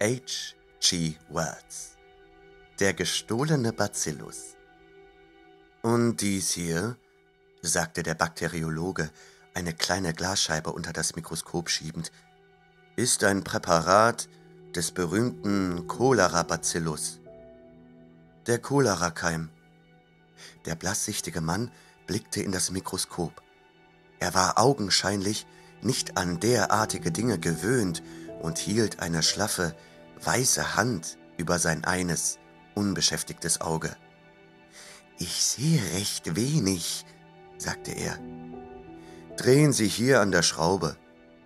H. G. Wells. Der gestohlene Bacillus. Und dies hier, sagte der Bakteriologe, eine kleine Glasscheibe unter das Mikroskop schiebend, ist ein Präparat des berühmten Cholera-Bacillus. Der Cholera-Keim. Der blasssichtige Mann blickte in das Mikroskop. Er war augenscheinlich nicht an derartige Dinge gewöhnt und hielt eine schlaffe, weiße Hand über sein eines, unbeschäftigtes Auge. Ich sehe recht wenig, sagte er. Drehen Sie hier an der Schraube,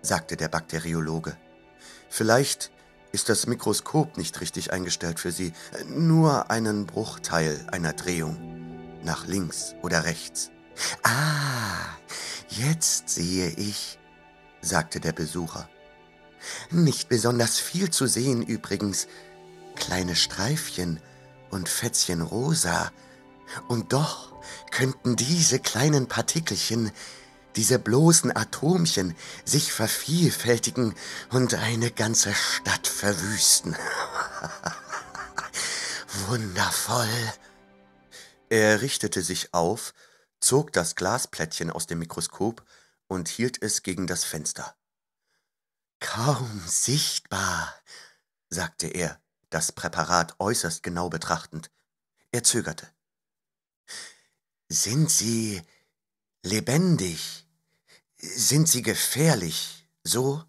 sagte der Bakteriologe. Vielleicht ist das Mikroskop nicht richtig eingestellt für Sie, nur einen Bruchteil einer Drehung, nach links oder rechts. Ah, jetzt sehe ich, sagte der Besucher. Nicht besonders viel zu sehen übrigens. Kleine Streifchen und Fätzchen rosa. Und doch könnten diese kleinen Partikelchen, diese bloßen Atomchen sich vervielfältigen und eine ganze Stadt verwüsten. Wundervoll. Er richtete sich auf, zog das Glasplättchen aus dem Mikroskop und hielt es gegen das Fenster. Kaum sichtbar, sagte er, das Präparat äußerst genau betrachtend. Er zögerte. Sind sie lebendig? Sind sie gefährlich, so?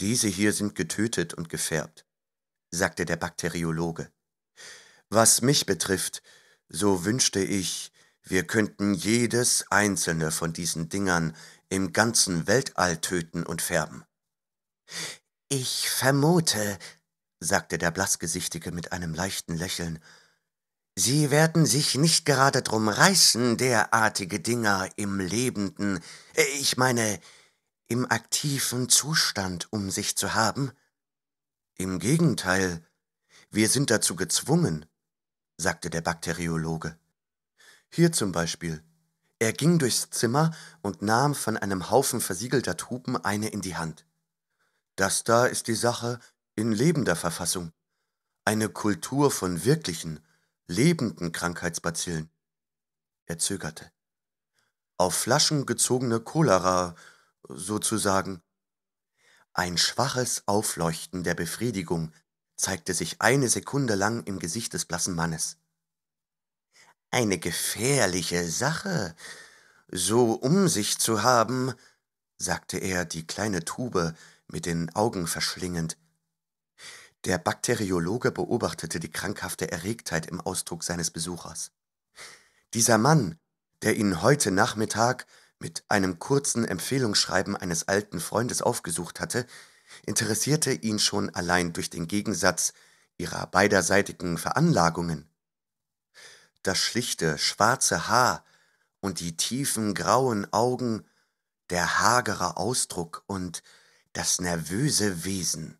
Diese hier sind getötet und gefärbt, sagte der Bakteriologe. Was mich betrifft, so wünschte ich, wir könnten jedes einzelne von diesen Dingern im ganzen Weltall töten und färben. Ich vermute, sagte der Blassgesichtige mit einem leichten Lächeln, Sie werden sich nicht gerade drum reißen, derartige Dinger im lebenden, ich meine, im aktiven Zustand um sich zu haben? Im Gegenteil, wir sind dazu gezwungen, sagte der Bakteriologe. Hier zum Beispiel. Er ging durchs Zimmer und nahm von einem Haufen versiegelter Tupen eine in die Hand. Das da ist die Sache in lebender Verfassung. Eine Kultur von wirklichen, lebenden Krankheitsbazillen. Er zögerte. Auf Flaschen gezogene Cholera, sozusagen. Ein schwaches Aufleuchten der Befriedigung zeigte sich eine Sekunde lang im Gesicht des blassen Mannes eine gefährliche Sache, so um sich zu haben, sagte er, die kleine Tube mit den Augen verschlingend. Der Bakteriologe beobachtete die krankhafte Erregtheit im Ausdruck seines Besuchers. Dieser Mann, der ihn heute Nachmittag mit einem kurzen Empfehlungsschreiben eines alten Freundes aufgesucht hatte, interessierte ihn schon allein durch den Gegensatz ihrer beiderseitigen Veranlagungen das schlichte, schwarze Haar und die tiefen grauen Augen, der hagere Ausdruck und das nervöse Wesen,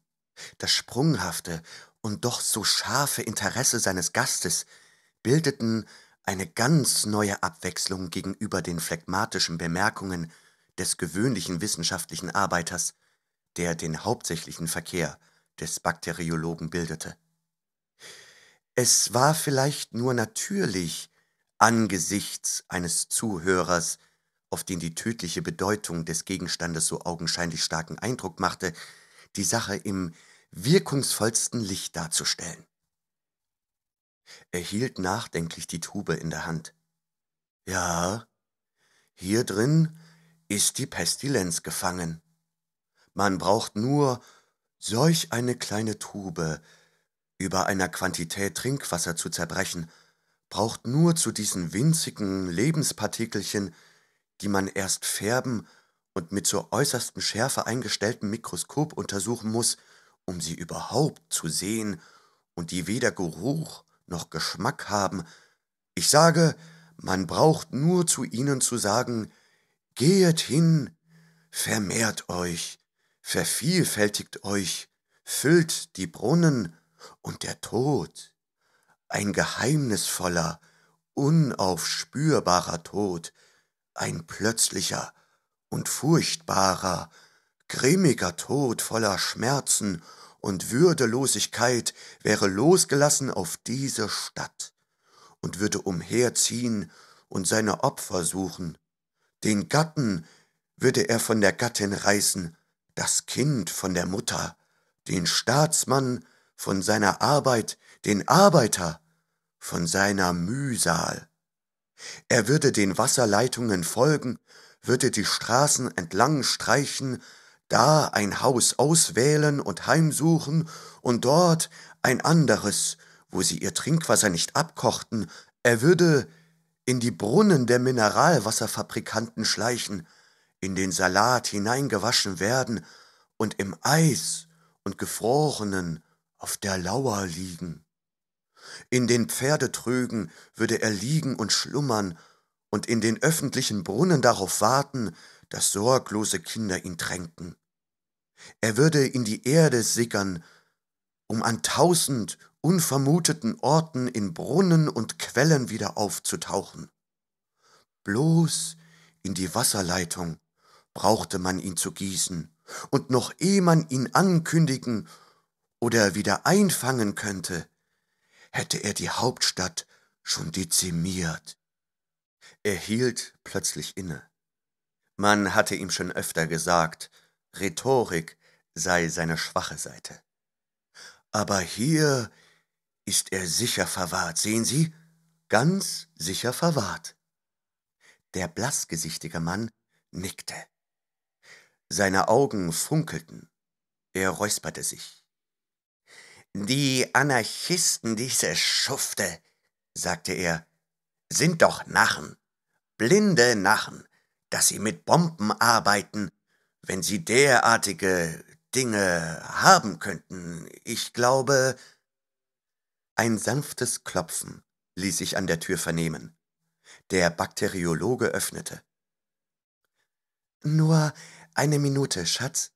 das sprunghafte und doch so scharfe Interesse seines Gastes bildeten eine ganz neue Abwechslung gegenüber den phlegmatischen Bemerkungen des gewöhnlichen wissenschaftlichen Arbeiters, der den hauptsächlichen Verkehr des Bakteriologen bildete. Es war vielleicht nur natürlich angesichts eines Zuhörers, auf den die tödliche Bedeutung des Gegenstandes so augenscheinlich starken Eindruck machte, die Sache im wirkungsvollsten Licht darzustellen. Er hielt nachdenklich die Tube in der Hand. Ja, hier drin ist die Pestilenz gefangen. Man braucht nur solch eine kleine Tube, über einer Quantität Trinkwasser zu zerbrechen, braucht nur zu diesen winzigen Lebenspartikelchen, die man erst färben und mit zur äußersten Schärfe eingestelltem Mikroskop untersuchen muss, um sie überhaupt zu sehen und die weder Geruch noch Geschmack haben. Ich sage, man braucht nur zu ihnen zu sagen, Gehet hin, vermehrt euch, vervielfältigt euch, füllt die Brunnen, und der Tod. Ein geheimnisvoller, unaufspürbarer Tod, ein plötzlicher und furchtbarer, grimmiger Tod voller Schmerzen und Würdelosigkeit wäre losgelassen auf diese Stadt und würde umherziehen und seine Opfer suchen. Den Gatten würde er von der Gattin reißen, das Kind von der Mutter, den Staatsmann von seiner Arbeit den Arbeiter von seiner Mühsal. Er würde den Wasserleitungen folgen, würde die Straßen entlang streichen, da ein Haus auswählen und heimsuchen und dort ein anderes, wo sie ihr Trinkwasser nicht abkochten, er würde in die Brunnen der Mineralwasserfabrikanten schleichen, in den Salat hineingewaschen werden und im Eis und gefrorenen auf der Lauer liegen. In den Pferdetrögen würde er liegen und schlummern und in den öffentlichen Brunnen darauf warten, dass sorglose Kinder ihn tränken. Er würde in die Erde sickern, um an tausend unvermuteten Orten in Brunnen und Quellen wieder aufzutauchen. Bloß in die Wasserleitung brauchte man ihn zu gießen, und noch ehe man ihn ankündigen oder wieder einfangen könnte, hätte er die Hauptstadt schon dezimiert. Er hielt plötzlich inne. Man hatte ihm schon öfter gesagt, Rhetorik sei seine schwache Seite. Aber hier ist er sicher verwahrt, sehen Sie, ganz sicher verwahrt. Der blassgesichtige Mann nickte. Seine Augen funkelten. Er räusperte sich. Die Anarchisten, diese Schufte, sagte er, sind doch Narren, blinde Narren, dass sie mit Bomben arbeiten, wenn sie derartige Dinge haben könnten. Ich glaube. Ein sanftes Klopfen ließ sich an der Tür vernehmen. Der Bakteriologe öffnete. Nur eine Minute, Schatz,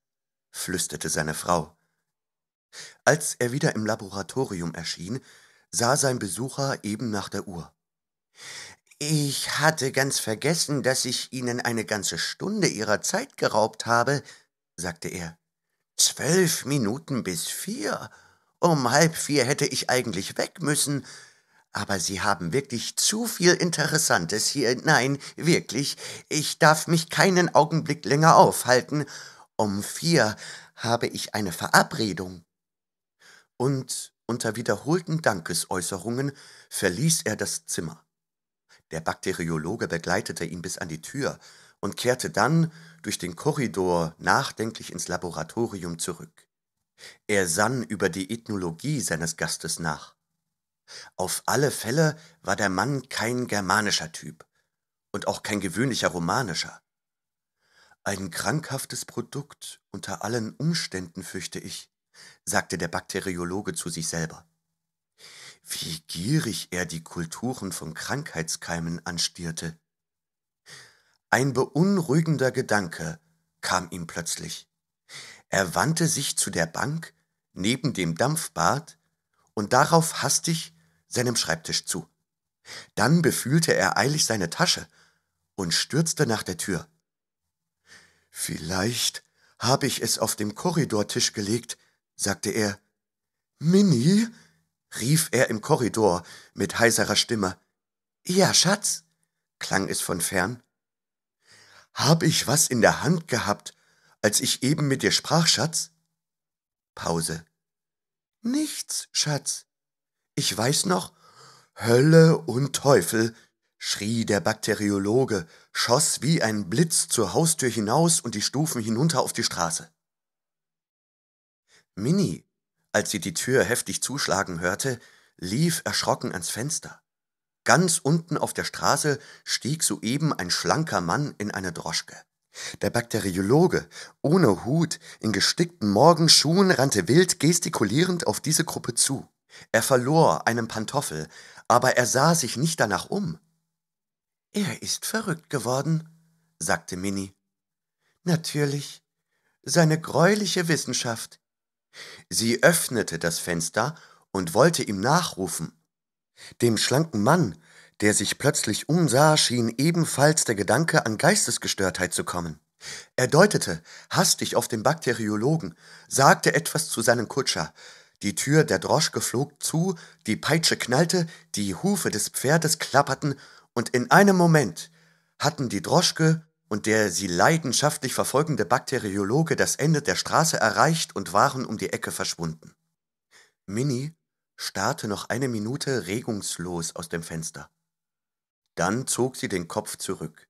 flüsterte seine Frau. Als er wieder im Laboratorium erschien, sah sein Besucher eben nach der Uhr. Ich hatte ganz vergessen, dass ich Ihnen eine ganze Stunde Ihrer Zeit geraubt habe, sagte er. Zwölf Minuten bis vier. Um halb vier hätte ich eigentlich weg müssen. Aber Sie haben wirklich zu viel Interessantes hier. Nein, wirklich. Ich darf mich keinen Augenblick länger aufhalten. Um vier habe ich eine Verabredung und unter wiederholten Dankesäußerungen verließ er das Zimmer. Der Bakteriologe begleitete ihn bis an die Tür und kehrte dann durch den Korridor nachdenklich ins Laboratorium zurück. Er sann über die Ethnologie seines Gastes nach. Auf alle Fälle war der Mann kein germanischer Typ und auch kein gewöhnlicher romanischer. Ein krankhaftes Produkt unter allen Umständen, fürchte ich sagte der Bakteriologe zu sich selber. Wie gierig er die Kulturen von Krankheitskeimen anstierte. Ein beunruhigender Gedanke kam ihm plötzlich. Er wandte sich zu der Bank neben dem Dampfbad und darauf hastig seinem Schreibtisch zu. Dann befühlte er eilig seine Tasche und stürzte nach der Tür. Vielleicht habe ich es auf dem Korridortisch gelegt, sagte er. Minnie? rief er im Korridor mit heiserer Stimme. Ja, Schatz? klang es von fern. Hab ich was in der Hand gehabt, als ich eben mit dir sprach, Schatz? Pause. Nichts, Schatz. Ich weiß noch, Hölle und Teufel, schrie der Bakteriologe, schoss wie ein Blitz zur Haustür hinaus und die Stufen hinunter auf die Straße. Minnie, als sie die Tür heftig zuschlagen hörte, lief erschrocken ans Fenster. Ganz unten auf der Straße stieg soeben ein schlanker Mann in eine Droschke. Der Bakteriologe, ohne Hut, in gestickten Morgenschuhen, rannte wild gestikulierend auf diese Gruppe zu. Er verlor einen Pantoffel, aber er sah sich nicht danach um. Er ist verrückt geworden, sagte Minnie. Natürlich, seine greuliche Wissenschaft. Sie öffnete das Fenster und wollte ihm nachrufen. Dem schlanken Mann, der sich plötzlich umsah, schien ebenfalls der Gedanke an Geistesgestörtheit zu kommen. Er deutete hastig auf den Bakteriologen, sagte etwas zu seinem Kutscher. Die Tür der Droschke flog zu, die Peitsche knallte, die Hufe des Pferdes klapperten, und in einem Moment hatten die Droschke und der sie leidenschaftlich verfolgende Bakteriologe das Ende der Straße erreicht und waren um die Ecke verschwunden. Minnie starrte noch eine Minute regungslos aus dem Fenster. Dann zog sie den Kopf zurück.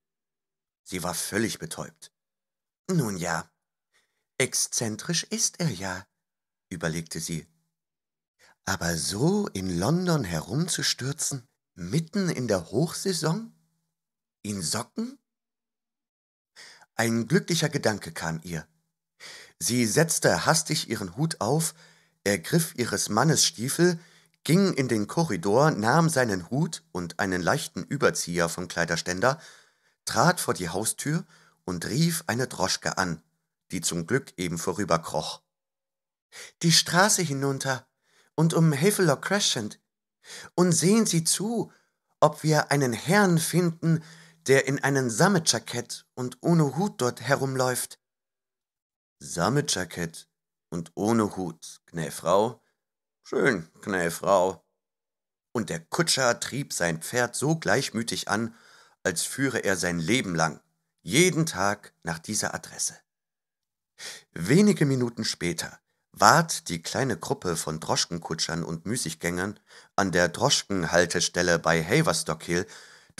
Sie war völlig betäubt. Nun ja, exzentrisch ist er ja, überlegte sie. Aber so in London herumzustürzen, mitten in der Hochsaison? In Socken? Ein glücklicher Gedanke kam ihr. Sie setzte hastig ihren Hut auf, ergriff ihres Mannes Stiefel, ging in den Korridor, nahm seinen Hut und einen leichten Überzieher vom Kleiderständer, trat vor die Haustür und rief eine Droschke an, die zum Glück eben vorüberkroch. Die Straße hinunter und um Havelock Crescent, und sehen Sie zu, ob wir einen Herrn finden, der in einem Sammetjackett und ohne Hut dort herumläuft. Sammetjackett und ohne Hut, Gnä Frau. Schön, Gnä Frau. Und der Kutscher trieb sein Pferd so gleichmütig an, als führe er sein Leben lang, jeden Tag nach dieser Adresse. Wenige Minuten später ward die kleine Gruppe von Droschkenkutschern und Müßiggängern an der Droschkenhaltestelle bei Haverstock Hill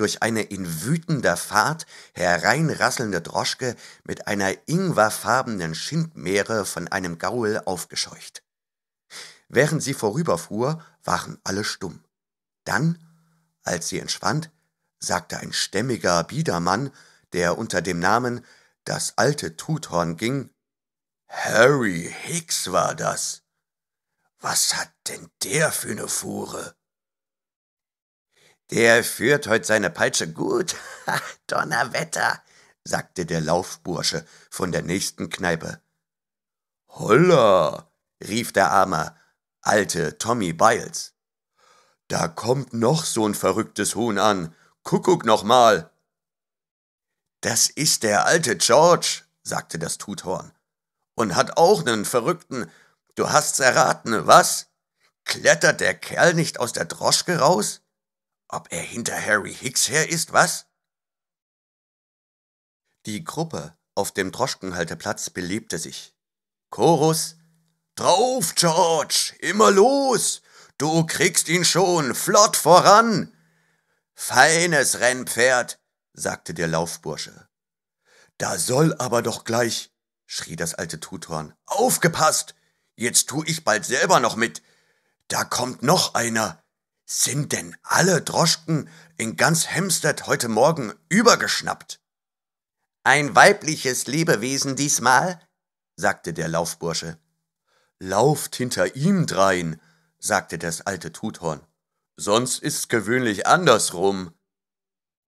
durch eine in wütender Fahrt hereinrasselnde Droschke mit einer ingwerfarbenen Schindmeere von einem Gaul aufgescheucht. Während sie vorüberfuhr, waren alle stumm. Dann, als sie entschwand, sagte ein stämmiger Biedermann, der unter dem Namen das alte Tuthorn ging, Harry Hicks war das. Was hat denn der für eine Fuhre? Der führt heut seine Peitsche gut. Donnerwetter, sagte der Laufbursche von der nächsten Kneipe. Holla, rief der arme, alte Tommy Biles. Da kommt noch so'n verrücktes Huhn an. Kuckuck noch mal. Das ist der alte George, sagte das Tuthorn. Und hat auch nen verrückten. Du hast's erraten, was? Klettert der Kerl nicht aus der Droschke raus? Ob er hinter Harry Hicks her ist, was? Die Gruppe auf dem Droschkenhalteplatz belebte sich. Chorus Drauf, George, immer los! Du kriegst ihn schon, flott voran! Feines Rennpferd, sagte der Laufbursche. Da soll aber doch gleich, schrie das alte Tutorn. Aufgepasst! Jetzt tu ich bald selber noch mit. Da kommt noch einer. Sind denn alle Droschken in ganz Hempstead heute Morgen übergeschnappt? Ein weibliches Lebewesen diesmal, sagte der Laufbursche. Lauft hinter ihm drein, sagte das alte Tuthorn. Sonst ist's gewöhnlich andersrum.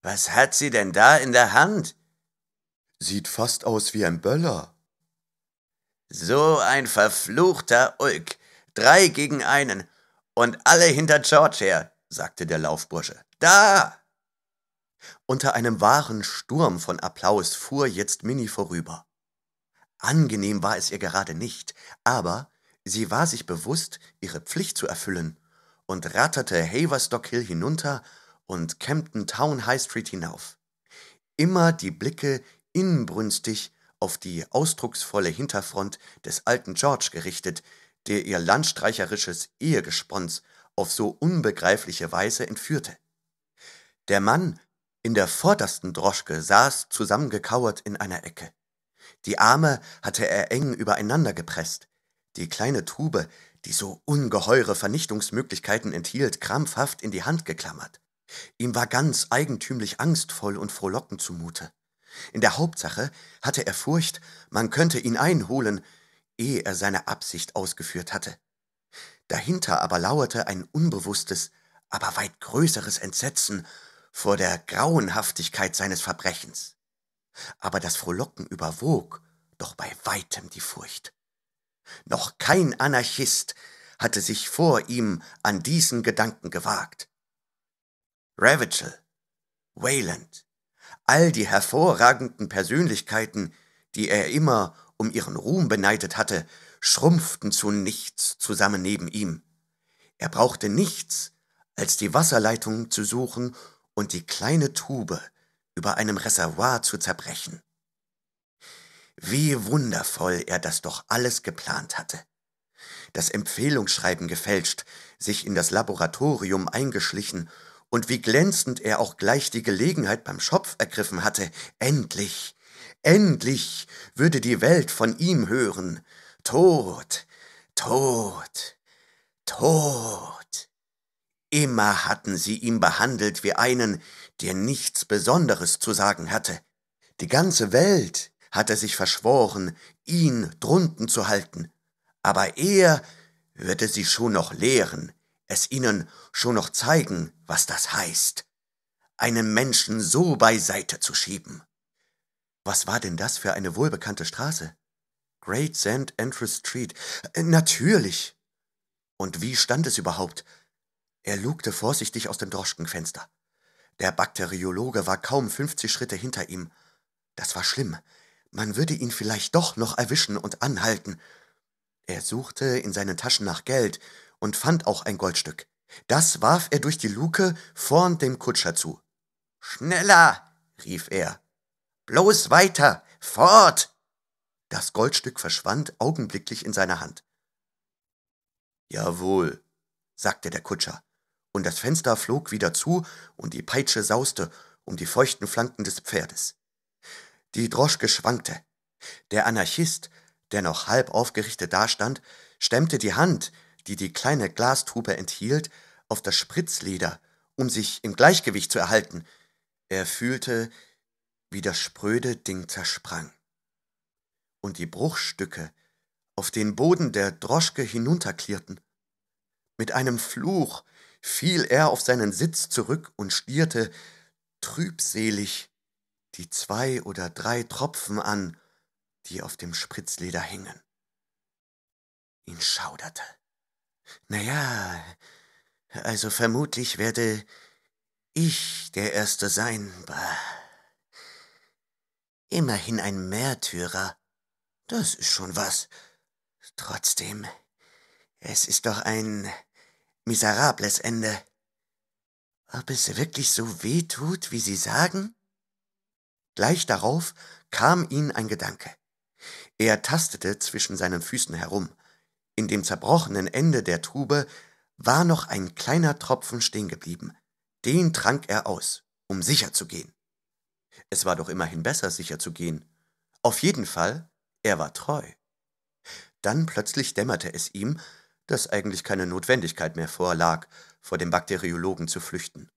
Was hat sie denn da in der Hand? Sieht fast aus wie ein Böller. So ein verfluchter Ulk. Drei gegen einen. Und alle hinter George her, sagte der Laufbursche. Da! Unter einem wahren Sturm von Applaus fuhr jetzt Minnie vorüber. Angenehm war es ihr gerade nicht, aber sie war sich bewusst, ihre Pflicht zu erfüllen und ratterte Haverstock Hill hinunter und Campden Town High Street hinauf. Immer die Blicke inbrünstig auf die ausdrucksvolle Hinterfront des alten George gerichtet, der ihr landstreicherisches Ehegespons auf so unbegreifliche Weise entführte. Der Mann in der vordersten Droschke saß zusammengekauert in einer Ecke. Die Arme hatte er eng übereinander gepresst. Die kleine Tube, die so ungeheure Vernichtungsmöglichkeiten enthielt, krampfhaft in die Hand geklammert. Ihm war ganz eigentümlich angstvoll und frohlockend zumute. In der Hauptsache hatte er Furcht, man könnte ihn einholen, ehe er seine Absicht ausgeführt hatte. Dahinter aber lauerte ein unbewusstes, aber weit größeres Entsetzen vor der Grauenhaftigkeit seines Verbrechens. Aber das Frohlocken überwog doch bei weitem die Furcht. Noch kein Anarchist hatte sich vor ihm an diesen Gedanken gewagt. Ravager, Wayland, all die hervorragenden Persönlichkeiten, die er immer um ihren Ruhm beneidet hatte, schrumpften zu nichts zusammen neben ihm. Er brauchte nichts, als die Wasserleitung zu suchen und die kleine Tube über einem Reservoir zu zerbrechen. Wie wundervoll er das doch alles geplant hatte. Das Empfehlungsschreiben gefälscht, sich in das Laboratorium eingeschlichen und wie glänzend er auch gleich die Gelegenheit beim Schopf ergriffen hatte, endlich Endlich würde die Welt von ihm hören. Tod, Tod, Tod. Immer hatten sie ihn behandelt wie einen, der nichts Besonderes zu sagen hatte. Die ganze Welt hatte sich verschworen, ihn drunten zu halten, aber er würde sie schon noch lehren, es ihnen schon noch zeigen, was das heißt, einen Menschen so beiseite zu schieben. Was war denn das für eine wohlbekannte Straße? Great St. Andrew Street. Äh, natürlich! Und wie stand es überhaupt? Er lugte vorsichtig aus dem Droschkenfenster. Der Bakteriologe war kaum 50 Schritte hinter ihm. Das war schlimm. Man würde ihn vielleicht doch noch erwischen und anhalten. Er suchte in seinen Taschen nach Geld und fand auch ein Goldstück. Das warf er durch die Luke vorn dem Kutscher zu. Schneller! rief er. Bloß weiter! Fort! Das Goldstück verschwand augenblicklich in seiner Hand. Jawohl, sagte der Kutscher, und das Fenster flog wieder zu und die Peitsche sauste um die feuchten Flanken des Pferdes. Die Droschke schwankte. Der Anarchist, der noch halb aufgerichtet dastand, stemmte die Hand, die die kleine Glastube enthielt, auf das Spritzleder, um sich im Gleichgewicht zu erhalten. Er fühlte, wie das spröde Ding zersprang. Und die Bruchstücke auf den Boden der Droschke hinunterklirrten. Mit einem Fluch fiel er auf seinen Sitz zurück und stierte trübselig die zwei oder drei Tropfen an, die auf dem Spritzleder hingen. Ihn schauderte. Naja, also vermutlich werde ich der Erste sein. Bah. Immerhin ein Märtyrer. Das ist schon was. Trotzdem, es ist doch ein miserables Ende. Ob es wirklich so weh tut, wie Sie sagen? Gleich darauf kam ihm ein Gedanke. Er tastete zwischen seinen Füßen herum. In dem zerbrochenen Ende der Tube war noch ein kleiner Tropfen stehen geblieben. Den trank er aus, um sicher zu gehen. Es war doch immerhin besser, sicher zu gehen. Auf jeden Fall, er war treu. Dann plötzlich dämmerte es ihm, dass eigentlich keine Notwendigkeit mehr vorlag, vor dem Bakteriologen zu flüchten.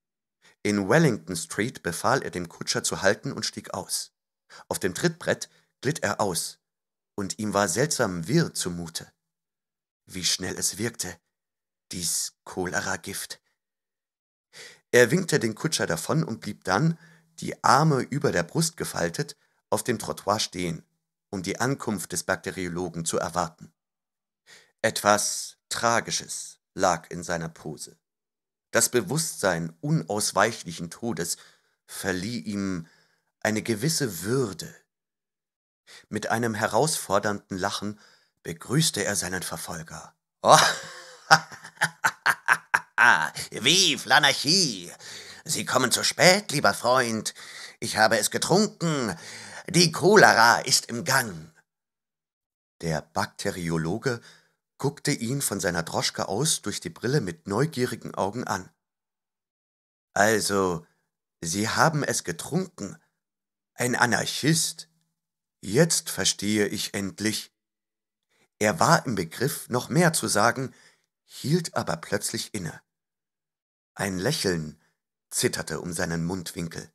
In Wellington Street befahl er dem Kutscher zu halten und stieg aus. Auf dem Trittbrett glitt er aus, und ihm war seltsam wirr zumute. Wie schnell es wirkte, dies Cholera-Gift. Er winkte den Kutscher davon und blieb dann, die Arme über der Brust gefaltet, auf dem Trottoir stehen, um die Ankunft des Bakteriologen zu erwarten. Etwas Tragisches lag in seiner Pose. Das Bewusstsein unausweichlichen Todes verlieh ihm eine gewisse Würde. Mit einem herausfordernden Lachen begrüßte er seinen Verfolger. Oh. Vive l'anarchie! Sie kommen zu spät, lieber Freund. Ich habe es getrunken. Die Cholera ist im Gang. Der Bakteriologe guckte ihn von seiner Droschke aus durch die Brille mit neugierigen Augen an. Also, Sie haben es getrunken. Ein Anarchist. Jetzt verstehe ich endlich. Er war im Begriff, noch mehr zu sagen, hielt aber plötzlich inne. Ein Lächeln zitterte um seinen Mundwinkel.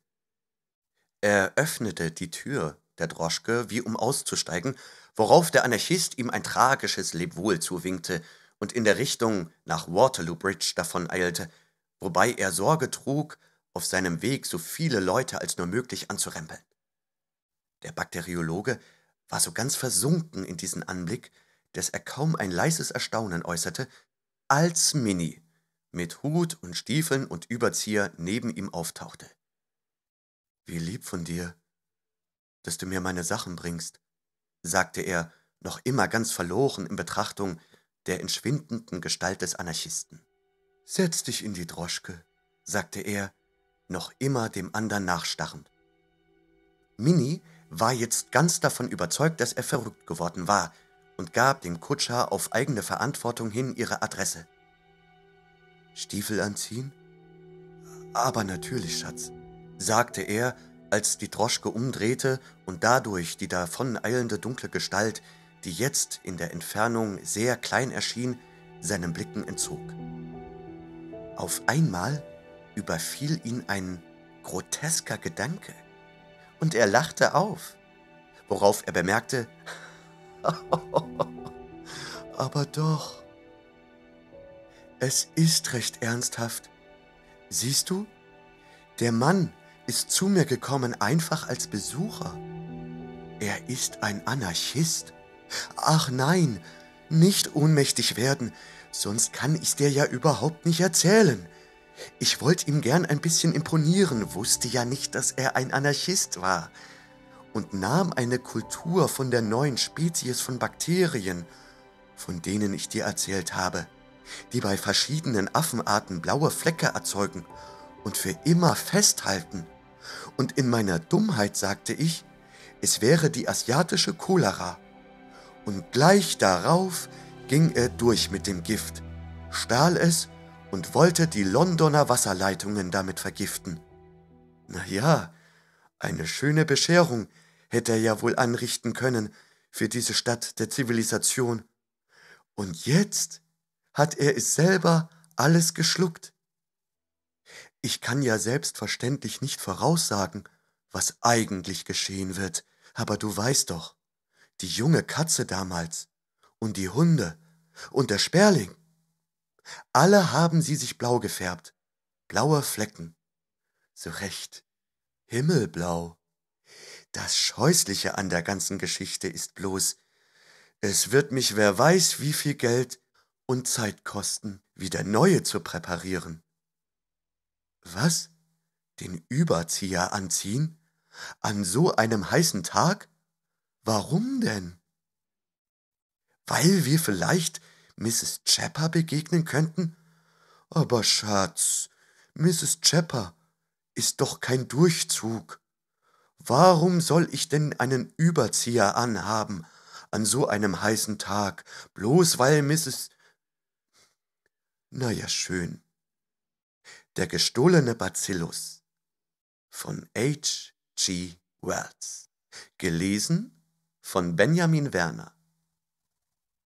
Er öffnete die Tür der Droschke, wie um auszusteigen, worauf der Anarchist ihm ein tragisches Lebwohl zuwinkte und in der Richtung nach Waterloo Bridge davoneilte, wobei er Sorge trug, auf seinem Weg so viele Leute als nur möglich anzurempeln. Der Bakteriologe war so ganz versunken in diesen Anblick, dass er kaum ein leises Erstaunen äußerte, als Minnie mit Hut und Stiefeln und Überzieher neben ihm auftauchte. Wie lieb von dir, dass du mir meine Sachen bringst, sagte er, noch immer ganz verloren in Betrachtung der entschwindenden Gestalt des Anarchisten. Setz dich in die Droschke, sagte er, noch immer dem anderen nachstarrend. Minnie war jetzt ganz davon überzeugt, dass er verrückt geworden war und gab dem Kutscher auf eigene Verantwortung hin ihre Adresse. Stiefel anziehen? Aber natürlich, Schatz, sagte er, als die Droschke umdrehte und dadurch die davon eilende dunkle Gestalt, die jetzt in der Entfernung sehr klein erschien, seinen Blicken entzog. Auf einmal überfiel ihn ein grotesker Gedanke und er lachte auf, worauf er bemerkte, aber doch, es ist recht ernsthaft. Siehst du? Der Mann ist zu mir gekommen einfach als Besucher. Er ist ein Anarchist. Ach nein, nicht ohnmächtig werden, sonst kann ich's dir ja überhaupt nicht erzählen. Ich wollte ihm gern ein bisschen imponieren, wusste ja nicht, dass er ein Anarchist war. Und nahm eine Kultur von der neuen Spezies von Bakterien, von denen ich dir erzählt habe die bei verschiedenen Affenarten blaue Flecke erzeugen und für immer festhalten. Und in meiner Dummheit sagte ich, es wäre die asiatische Cholera. Und gleich darauf ging er durch mit dem Gift, stahl es und wollte die Londoner Wasserleitungen damit vergiften. Na ja, eine schöne Bescherung hätte er ja wohl anrichten können für diese Stadt der Zivilisation. Und jetzt hat er es selber alles geschluckt. Ich kann ja selbstverständlich nicht voraussagen, was eigentlich geschehen wird, aber du weißt doch, die junge Katze damals und die Hunde und der Sperling, alle haben sie sich blau gefärbt, blaue Flecken. So recht, himmelblau. Das Scheußliche an der ganzen Geschichte ist bloß, es wird mich wer weiß wie viel Geld und Zeit kosten, wieder neue zu präparieren. Was? Den Überzieher anziehen? An so einem heißen Tag? Warum denn? Weil wir vielleicht Mrs. Chepper begegnen könnten? Aber Schatz, Mrs. Chepper ist doch kein Durchzug. Warum soll ich denn einen Überzieher anhaben an so einem heißen Tag, bloß weil Mrs. Na ja, schön. Der gestohlene Bacillus von H. G. Wells. Gelesen von Benjamin Werner.